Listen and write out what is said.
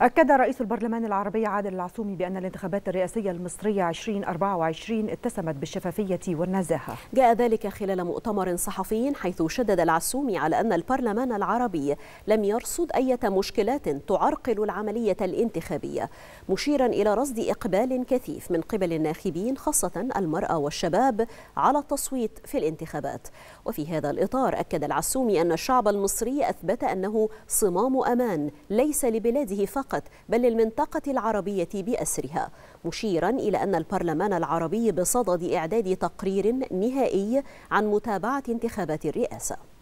أكد رئيس البرلمان العربي عادل العصومي بأن الانتخابات الرئاسية المصرية 2024 اتسمت بالشفافية والنزاهة. جاء ذلك خلال مؤتمر صحفي حيث شدد العصومي على أن البرلمان العربي لم يرصد أي مشكلات تعرقل العملية الانتخابية، مشيرا إلى رصد إقبال كثيف من قبل الناخبين خاصة المرأة والشباب على التصويت في الانتخابات. وفي هذا الإطار أكد العصومي أن الشعب المصري أثبت أنه صمام أمان ليس لبلاده فقط فقط بل للمنطقة العربية بأسرها مشيرا إلى أن البرلمان العربي بصدد إعداد تقرير نهائي عن متابعة انتخابات الرئاسة